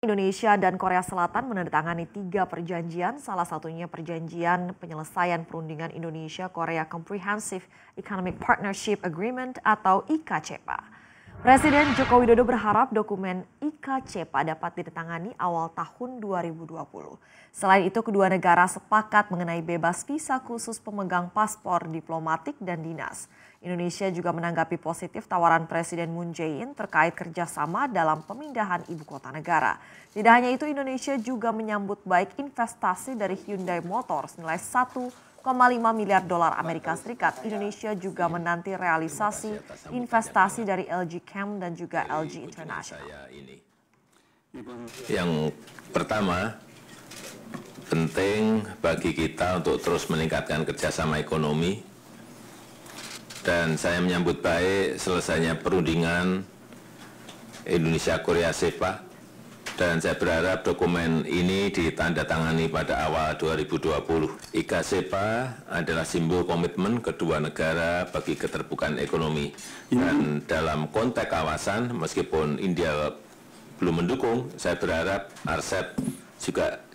Indonesia dan Korea Selatan menandatangani tiga perjanjian, salah satunya perjanjian penyelesaian perundingan Indonesia-Korea Comprehensive Economic Partnership Agreement atau IKCPA. Presiden Joko Widodo berharap dokumen IKCPA dapat ditangani awal tahun 2020. Selain itu, kedua negara sepakat mengenai bebas visa khusus pemegang paspor diplomatik dan dinas. Indonesia juga menanggapi positif tawaran Presiden Moon Jae-in terkait kerjasama dalam pemindahan ibu kota negara. Tidak hanya itu, Indonesia juga menyambut baik investasi dari Hyundai Motors nilai satu miliar dolar Amerika Serikat, Indonesia juga menanti realisasi investasi dari LG Chem dan juga LG International. Yang pertama, penting bagi kita untuk terus meningkatkan kerjasama ekonomi dan saya menyambut baik selesainya perundingan Indonesia-Korea SEPA dan saya berharap dokumen ini ditandatangani pada awal 2020. IKA SEPA adalah simbol komitmen kedua negara bagi keterbukaan ekonomi. Iya. Dan dalam konteks kawasan, meskipun India belum mendukung, saya berharap RCEP juga